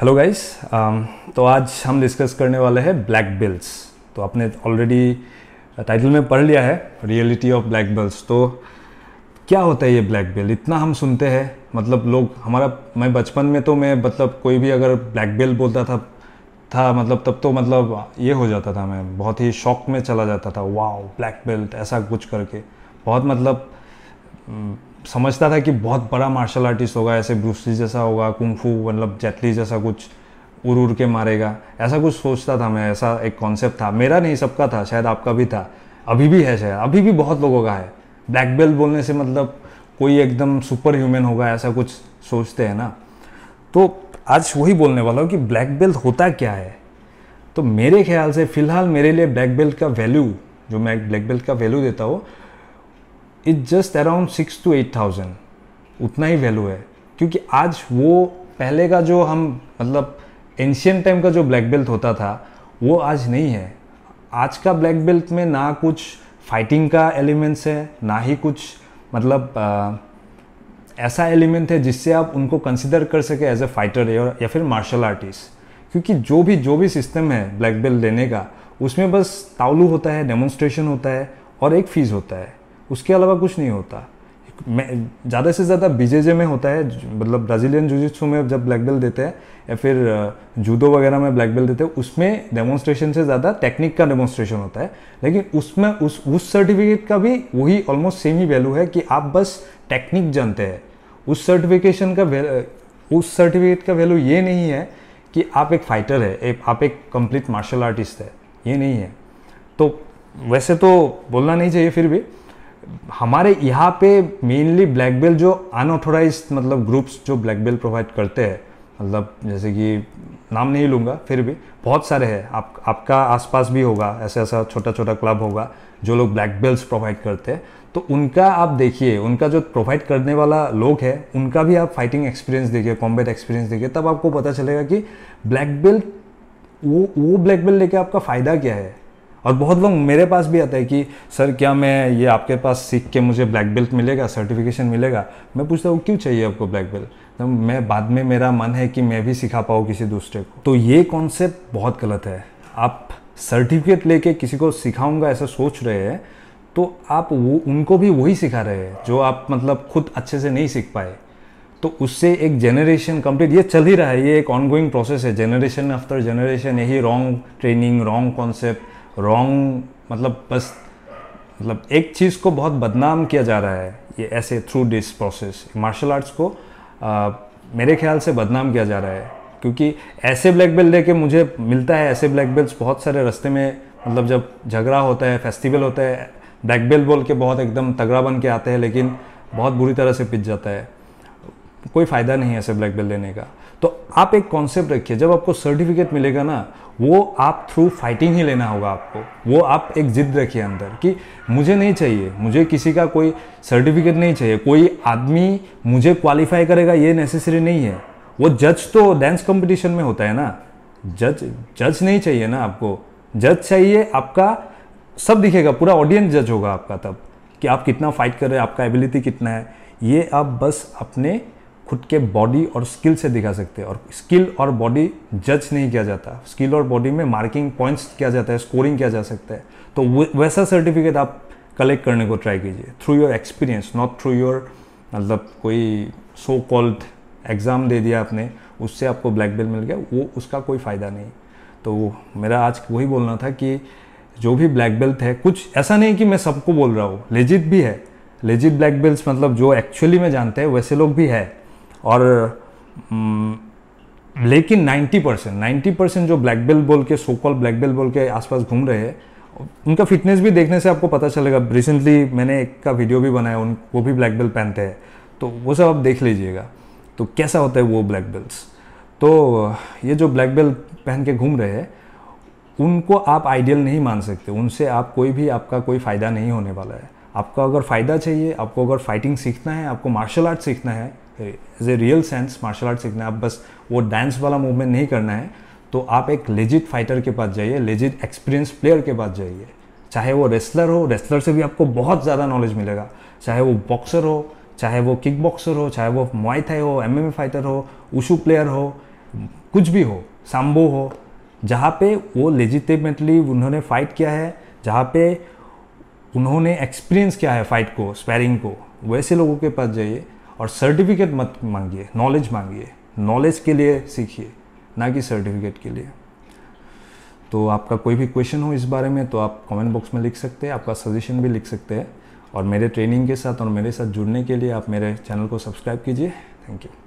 hello guys um, तो आज हम डिस्कस करने वाले हैं ब्लैक बिल्स तो आपने ऑलरेडी टाइटल uh, में पढ़ लिया है रियलिटी ऑफ ब्लैक बिल्स तो क्या होता है ये ब्लैक बिल इतना हम सुनते हैं मतलब लोग हमारा मैं बचपन में तो मैं मतलब कोई भी अगर ब्लैक बिल बोलता था था मतलब तब तो मतलब ये हो जाता था मैं बहुत ही शौक में चला जाता था वाह ब्लैक बेल्ट ऐसा कुछ करके बहुत मतलब mm, समझता था कि बहुत बड़ा मार्शल आर्टिस्ट होगा ऐसे ब्रूसली जैसा होगा कुंफू मतलब जैतली जैसा कुछ उड़ उड़ के मारेगा ऐसा कुछ सोचता था मैं ऐसा एक कॉन्सेप्ट था मेरा नहीं सबका था शायद आपका भी था अभी भी है शायद अभी भी बहुत लोगों का है ब्लैक बेल्ट बोलने से मतलब कोई एकदम सुपर ह्यूमन होगा ऐसा कुछ सोचते हैं ना तो आज वही बोलने वाला हूँ कि ब्लैक बेल्ट होता क्या है तो मेरे ख्याल से फ़िलहाल मेरे लिए ब्लैक बेल्ट का वैल्यू जो मैं ब्लैक बेल्ट का वैल्यू देता हूँ is just around six two eight thousand उतना ही वैल्यू है क्योंकि आज वो पहले का जो हम मतलब एंशियन टाइम का जो ब्लैक बेल्ट होता था वो आज नहीं है आज का ब्लैक बेल्ट में ना कुछ फाइटिंग का एलिमेंट्स है ना ही कुछ मतलब आ, ऐसा एलिमेंट है जिससे आप उनको कंसिडर कर सके एज ए फाइटर या फिर मार्शल आर्टिस्ट क्योंकि जो भी जो भी सिस्टम है ब्लैक बेल्ट लेने का उसमें बस ताउलू होता है डेमोन्स्ट्रेशन होता है और एक फीस होता है उसके अलावा कुछ नहीं होता ज़्यादा से ज़्यादा बीजेजे में होता है मतलब ब्राज़ीलियन जुजित्सु में जब ब्लैक बेल्ट देते हैं या फिर जूदो वगैरह में ब्लैक बेल्ट देते हैं उसमें डेमोन्स्ट्रेशन से ज़्यादा टेक्निक का डेमोन्स्ट्रेशन होता है लेकिन उसमें उस उस सर्टिफिकेट का भी वही ऑलमोस्ट सेम ही वैल्यू है कि आप बस टेक्निक जानते हैं उस सर्टिफिकेशन का उस सर्टिफिकेट का वैल्यू ये नहीं है कि आप एक फाइटर है एक, आप एक कंप्लीट मार्शल आर्टिस्ट है ये नहीं है तो वैसे तो बोलना नहीं चाहिए फिर भी हमारे यहाँ पे मेनली ब्लैक बेल्ट जो अनऑथोराइज मतलब ग्रुप्स जो ब्लैक बेल्ट प्रोवाइड करते हैं मतलब जैसे कि नाम नहीं लूँगा फिर भी बहुत सारे हैं आप आपका आसपास भी होगा ऐसा ऐसा छोटा छोटा क्लब होगा जो लोग ब्लैक बेल्ट प्रोवाइड करते हैं तो उनका आप देखिए उनका जो प्रोवाइड करने वाला लोग है उनका भी आप फाइटिंग एक्सपीरियंस देखिए कॉम्बैट एक्सपीरियंस देखिए तब आपको पता चलेगा कि ब्लैक बेल्ट वो वो ब्लैक बेल्ट लेके आपका फ़ायदा क्या है और बहुत लोग मेरे पास भी आता है कि सर क्या मैं ये आपके पास सीख के मुझे ब्लैक बेल्ट मिलेगा सर्टिफिकेशन मिलेगा मैं पूछता हूँ क्यों चाहिए आपको ब्लैक बेल्ट तो मैं बाद में मेरा मन है कि मैं भी सिखा पाऊँ किसी दूसरे को तो ये कॉन्सेप्ट बहुत गलत है आप सर्टिफिकेट लेके किसी को सिखाऊंगा ऐसा सोच रहे हैं तो आप वो उनको भी वही सिखा रहे हैं जो आप मतलब खुद अच्छे से नहीं सीख पाए तो उससे एक जनरेशन कंप्लीट ये चल ही रहा है ये एक ऑनगोइंग प्रोसेस है जनरेशन आफ्टर जनरेशन यही wrong training wrong concept wrong मतलब बस मतलब एक चीज़ को बहुत बदनाम किया जा रहा है ये ऐसे through this process martial arts को आ, मेरे ख्याल से बदनाम किया जा रहा है क्योंकि ऐसे ब्लैक बेल्ट लेके मुझे मिलता है ऐसे ब्लैक बेल्ट बहुत सारे रस्ते में मतलब जब झगड़ा होता है फेस्टिवल होता है ब्लैक बेल्ट बोल के बहुत एकदम तगड़ा बन के आते हैं लेकिन बहुत बुरी तरह से पिच जाता है कोई फ़ायदा नहीं है ऐसे ब्लैक बेल्ट लेने का तो आप एक कॉन्सेप्ट रखिए जब आपको सर्टिफिकेट मिलेगा ना वो आप थ्रू फाइटिंग ही लेना होगा आपको वो आप एक जिद रखिए अंदर कि मुझे नहीं चाहिए मुझे किसी का कोई सर्टिफिकेट नहीं चाहिए कोई आदमी मुझे क्वालिफाई करेगा ये नेसेसरी नहीं है वो जज तो डांस कंपटीशन में होता है ना जज जज नहीं चाहिए ना आपको जज चाहिए आपका सब दिखेगा पूरा ऑडियंस जज होगा आपका तब कि आप कितना फाइट कर रहे हैं आपका एबिलिटी कितना है ये आप बस अपने खुद के बॉडी और स्किल से दिखा सकते हैं और स्किल और बॉडी जज नहीं किया जाता स्किल और बॉडी में मार्किंग पॉइंट्स किया जाता है स्कोरिंग किया जा सकता है तो वैसा सर्टिफिकेट आप कलेक्ट करने को ट्राई कीजिए through your experience not through your मतलब कोई सो कॉल्ड एग्ज़ाम दे दिया आपने उससे आपको ब्लैक बेल्ट मिल गया वो उसका कोई फ़ायदा नहीं तो मेरा आज वही बोलना था कि जो भी ब्लैक बेल्ट है कुछ ऐसा नहीं कि मैं सबको बोल रहा हूँ लेजिट भी है लेजिट ब्लैक बेल्ट मतलब जो एक्चुअली में जानते हैं वैसे लोग भी है और लेकिन 90 परसेंट नाइन्टी परसेंट जो ब्लैक बेल्ट बोल के सोकॉल ब्लैक बेल्ट बोल के आसपास घूम रहे हैं उनका फिटनेस भी देखने से आपको पता चलेगा रिसेंटली मैंने एक का वीडियो भी बनाया उन वो भी ब्लैक बेल्ट पहनते हैं तो वो सब आप देख लीजिएगा तो कैसा होता है वो ब्लैक बेल्ट तो ये जो ब्लैक बेल्ट पहन के घूम रहे हैं उनको आप आइडियल नहीं मान सकते उनसे आप कोई भी आपका कोई फ़ायदा नहीं होने वाला है आपका अगर फ़ायदा चाहिए आपको अगर फाइटिंग सीखना है आपको मार्शल आर्ट सीखना है as a real sense martial art सीखना है आप बस वो डांस वाला मूवमेंट नहीं करना है तो आप एक लेजिट फाइटर के पास जाइए लेजिट एक्सपीरियंस प्लेयर के पास जाइए चाहे वो रेसलर हो रेसलर से भी आपको बहुत ज़्यादा नॉलेज मिलेगा चाहे वो बॉक्सर हो चाहे वो किक बॉक्सर हो चाहे वो मोइथाई हो ए फाइटर हो उशू प्लेयर हो कुछ भी हो साम्बो हो जहाँ पे वो लेजिटिमेटली उन्होंने फाइट किया है जहाँ पे उन्होंने एक्सपीरियंस किया है फाइट को स्पैरिंग को वैसे लोगों के पास जाइए और सर्टिफिकेट मत मांगिए नॉलेज मांगिए नॉलेज के लिए सीखिए ना कि सर्टिफिकेट के लिए तो आपका कोई भी क्वेश्चन हो इस बारे में तो आप कमेंट बॉक्स में लिख सकते हैं आपका सजेशन भी लिख सकते हैं और मेरे ट्रेनिंग के साथ और मेरे साथ जुड़ने के लिए आप मेरे चैनल को सब्सक्राइब कीजिए थैंक यू